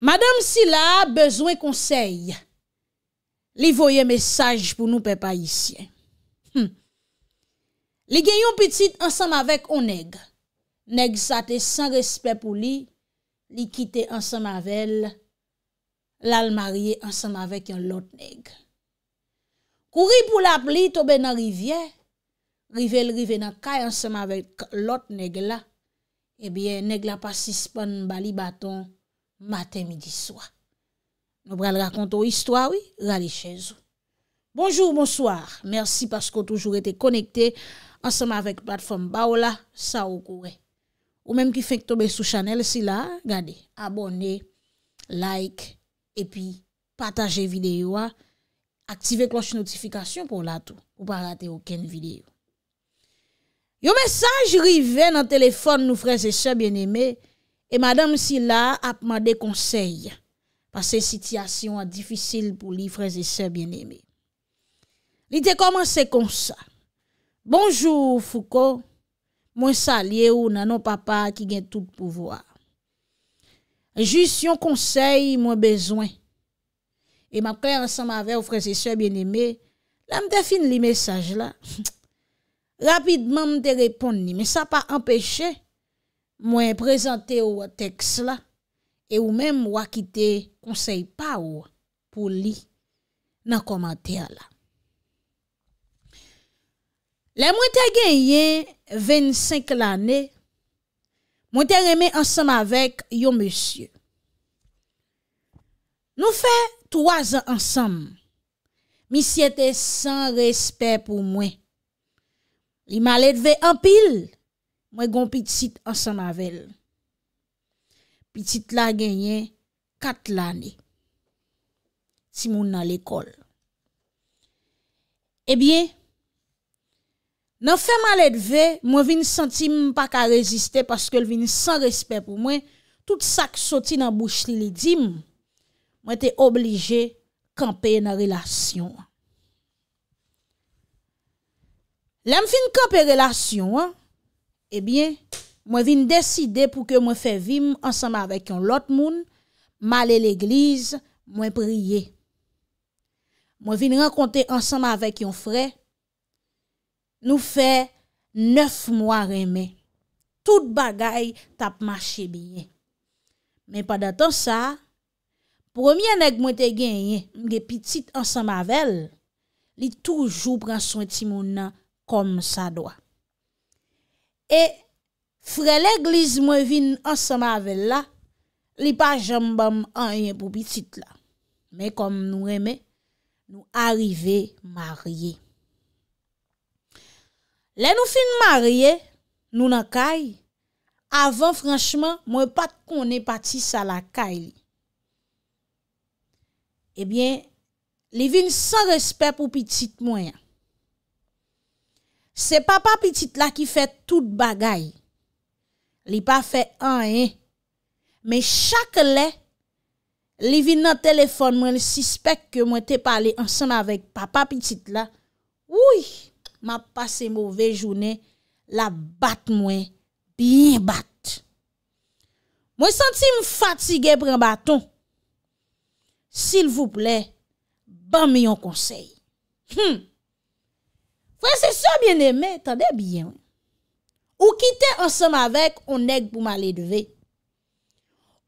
Madame Silla bezwen konsey, li voye mesaj pou nou pepa isye. Li gen yon pitit ansam avek o neg. Neg sa te san respe pou li, li kite ansam avek lal marye ansam avek yon lot neg. Kouri pou la pli tobe nan rivye, rivye lrive nan kay ansam avek lot neg la. Ebyen neg la eh pasispan bali baton. Maten midi swa. Nou bral rakonto istwa wè, ralè chèzou. Bonjour, bonsoir. Merci paskou toujou rete konekte. Ansèm avèk platform Baola, sa ou kouè. Ou mèm ki fèk tobe sou chanel si la, gade. Abone, like, epi pataje videyo a. Aktive kloche notifikasyon pou la tou. Ou pa rate ouken videyo. Yo mesaj rive nan telefon nou freze chè bien emè. E madame si la ap ma de konsey pa se sityasyon an difisil pou li freze se bien eme. Li te komanse kon sa. Bonjou Fouko, mwen salye ou nanon papa ki gen tout pouvoar. Jus yon konsey mwen bezwen. E map kler san ma ve ou freze se bien eme, la mte fin li mesaj la. Rapidman mte repon ni, men sa pa empeshe mwen prezante ou teks la e ou men mwen wakite konsey pa ou pou li nan komantere la. Le mwen te genye 25 l ane, mwen te reme ansam avek yo monsye. Nou fe 3 ansam, mi si ete san respet pou mwen. Li malet ve ampil, Mwen gon pitit an san navel. Pitit la genyen kat lani. Ti moun nan l'ekol. Ebyen, nan fe malet ve, mwen vin senti mwen pa ka reziste paske l'vin san respet pou mwen. Tout sak soti nan bouch li li dim. Mwen te oblije kampe nan relasyon. Lèm fin kampe relasyon an. Ebyen, eh mwen vin deside pou ke mwen fe vim ansanm avèk yon lot moun, mwen ale l'eglize, mwen priye. Mwen vin renkonte ansanm avèk yon fre, nou fe neuf mwa reme. Tout bagay tap ma che biye. Men pa datan sa, promyen ek mwen te genye mge pitit ansanm avèl, li toujou pran son timounan kom sa doa. E fre l'egliz mwen vin ansama vella, li pa jambam anyen pou pitit la. Me kom nou eme, nou arive marye. Le nou fin marye, nou nan kay, avan franchman mwen pat konen pati sa la kay. Ebyen, li vin san respet pou pitit mwen ya. Se papa pitit la ki fè tout bagay, li pa fè an en, me chak le, li vin nan telefon, mwen li sispek ke mwen te pale ansan avèk papa pitit la, woui, ma pase mouvè jounè, la bat mwen, biyen bat. Mwen santi m fatige prè baton. S'il vous plè, ban miyon konsey. Hmm. Frat se so bien eme, tande bien. Ou kite ansam avek ou neg pou male dve.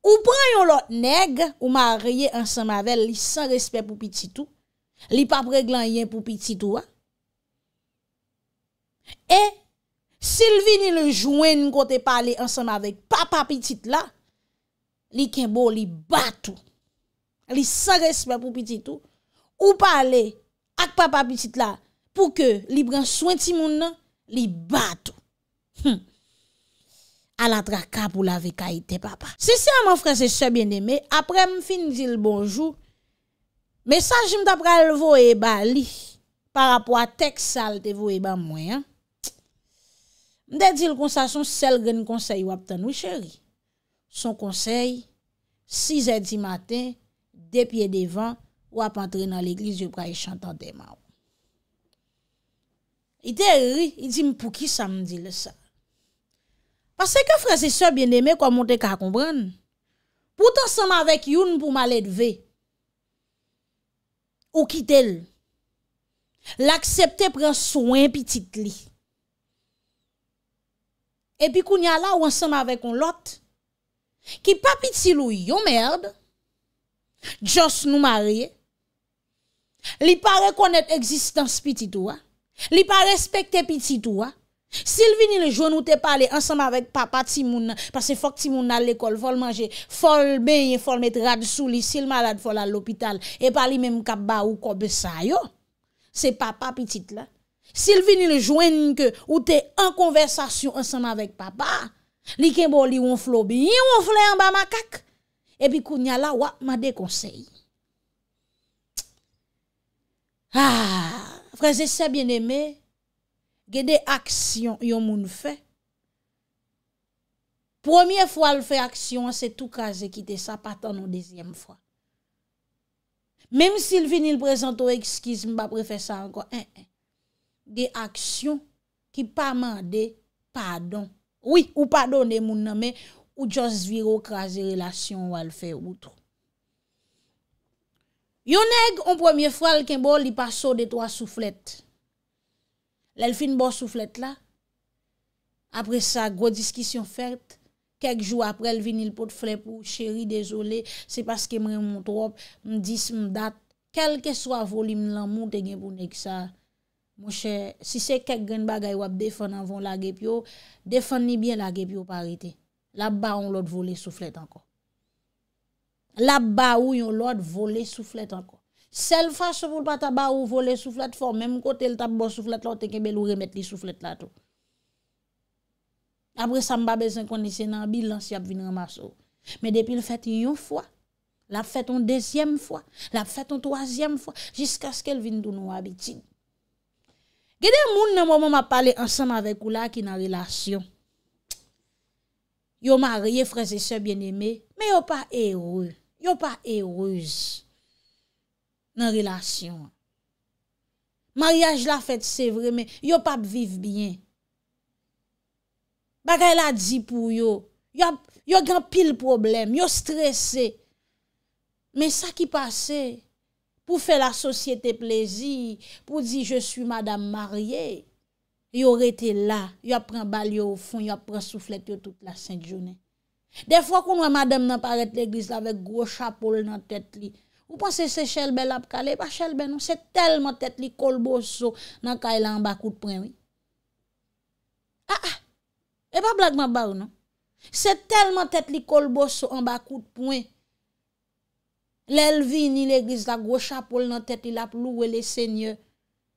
Ou pran yon lot neg ou marye ansam avek li san respet pou piti tou. Li pap reglan yen pou piti tou. E, s'il vini le jwen kote pale ansam avek papa piti tou la, li kenbo li batou. Li san respet pou piti tou. Ou pale ak papa piti tou la, pou ke li bran swenti moun nan, li batou. Hm, ala tra kap ou la vekay te papa. Se se a man franse se bien eme, apre m fin di l bonjou, mesaj jim da pral vo e ba li, para pou a tek sal te vo e ba mwen. Nde di l konsasyon sel gen konsey wap tan wicheri. Son konsey, 6 e 10 maten, depye devan, wap antre nan l'eklis yopra e chantante moun. I te ri, i di m pou ki sa m di le sa. Pase ke fraze se bien eme kon moun te ka kompran. Poutan seman vek yon pou malet ve. Ou ki tel. L'aksepte pre soen pitit li. E pi kou nyal la ou anseman vek kon lot. Ki pa pitil ou yon merd. Djos nou marye. Li pa rekonet eksistans pitit ou an. Li pa respekte pitit ou an Silvini le joen ou te pale Ansema vek papa ti moun an Pase fok ti moun nan l'ekol vol manje Fol beye, fol met rad souli Sil malade fol al l'opital E pali menm kap ba ou kobesay yo Se papa pitit la Silvini le joen ou te An konversasyon ansema vek papa Li kembo li won flo bi Won flo yon ba makak E bi kou nyal la wap ma dekonsey Aaaaa ah! Frase se bien eme, ge de aksyon yon moun fe. Premier fwa l fwe aksyon, se tou kaze ki te sa patan nou dezyem fwa. Mem si l vini l prezento ekskiz mba pre fwe sa anko, en, en. De aksyon ki pa mande padon. Ou padon de moun name, ou jos viro kaze relasyon wal fwe outro. Yonèk, on premier fwa lken bo, li pa so de to a souflet. Lè l fin bo souflet la. Apre sa, gwo diskisyon fèrt. Kèk jou apre, l vinil pot flè pou. Chéri, dezolé, se paske mre moun trop, mdiss, mdat. Kèlke swa volim lan moun te gen pou nèk sa. Mwen chè, si se kèk gen bagay wap defan avon lage pyo, defan ni byen lage pyo parite. La ba on lot vole souflet anko. la ba ou yon lòd vole souflet anko. Sel fa sepoul pa ta ba ou vole souflet fò, mèm kote l tap bo souflet lò, teke bel ou remet li souflet lato. Abre sa mba bezan kondisyen nan bil, lan si ap vin remas ou. Mè depi l fèt yon fò, la fèt yon dezyem fò, la fèt yon toasyem fò, jiska skèl vin doun wabitin. Gede moun nan mò mò mò mò pale ansanm avèk ou la ki nan relasyon. Yon marye freze se bien eme, Mè yo pa erou, yo pa erouz nan relasyon. Maryaj la fèt, sè vremen, yo pa b'viv b'yen. Bakal la di pou yo, yo gan pil problem, yo stresse. Mè sa ki pase, pou fè la sosyete plezi, pou di je sou madame marye, yo rete la, yo pren bal yo ou fon, yo pren souflet yo tout la sènt jounen. De fwa kon wè madèm nan paret l'eglise la vek grochapol nan tèt li. Ou panse se chèlbe la ap kalè, pa chèlbe nou. Se tèlman tèt li kolboso nan kaè la an bakout pwen. Ha ha, e pa blagman bar nan. Se tèlman tèt li kolboso an bakout pwen. Lè l'vini l'eglise la grochapol nan tèt li la ap louwe lè sènyè.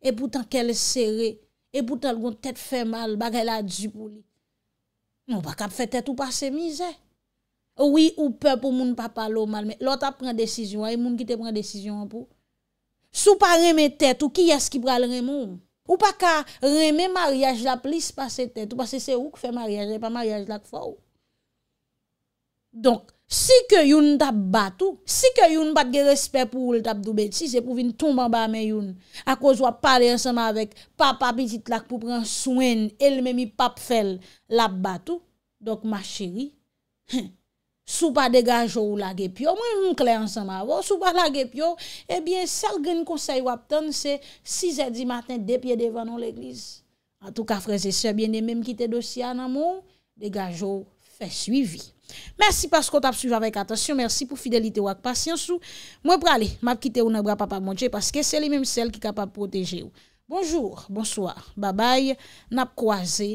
E poutan kel sère, e poutan l'gon tèt fè mal bagè la djibou li. Nou pa kap fè tèt ou pa sè mizè. Ouwi ou pè pou moun papalo malme. Lò ta pren desisyon. Ay moun ki te pren desisyon an pou. Sou pa remè tèt ou ki yas ki pral remon. Ou pa ka remè maryaj la plis pa sè tèt. Ou pa se se ou k fè maryaj. E pa maryaj la k fò ou. Donk. Si ke yon tap batou, si ke yon batge respet pou oul tap doubeti, se pou vin toumban ba men yon. Akoz wap pale ansama vek, papapitit lak pou pran souen, el memi pap fel, lap batou. Dok ma chiri, sou pa degajo ou lage pyo, mwen mkle ansama avon, sou pa lage pyo, ebyen eh sal gen konsey wap tan se, si zè di maten depye devan an l'eglis. An tou ka freze sebyen e mem kite dosya nan moun, degajo fè suivi. Mersi paskot ap sujavek atasyon Mersi pou fidelite wak pasyansou Mwen prale, map kite ou nan bra papap monje Paske se li menm sel ki kapap proteje ou Bonjou, bonsoir, babay Nap kwa ze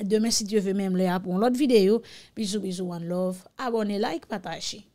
Demen si dieu ve menm le ap woun lot videyo Bizou bizou an love Abone like pataj